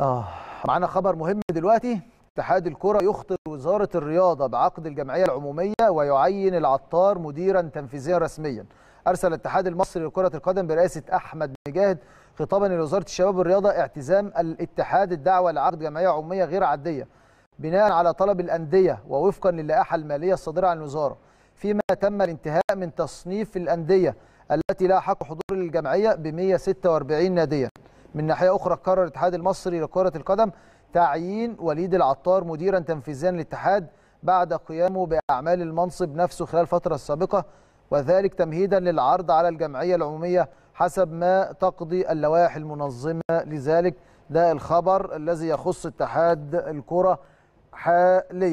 اه معانا خبر مهم دلوقتي اتحاد الكره يخطر وزاره الرياضه بعقد الجمعيه العموميه ويعين العطار مديرا تنفيذيا رسميا ارسل الاتحاد المصري لكره القدم برئاسه احمد مجاهد خطابا لوزاره الشباب والرياضه اعتزام الاتحاد الدعوه لعقد جمعيه عموميه غير عاديه بناء على طلب الانديه ووفقا للائحه الماليه الصادره عن الوزاره فيما تم الانتهاء من تصنيف الانديه التي لها حق حضور الجمعيه ب 146 ناديا من ناحية أخرى قرر الاتحاد المصري لكرة القدم تعيين وليد العطار مديرا تنفيذيا للاتحاد بعد قيامه بأعمال المنصب نفسه خلال الفترة السابقة وذلك تمهيدا للعرض على الجمعية العمومية حسب ما تقضي اللوائح المنظمة لذلك ده الخبر الذي يخص اتحاد الكرة حاليا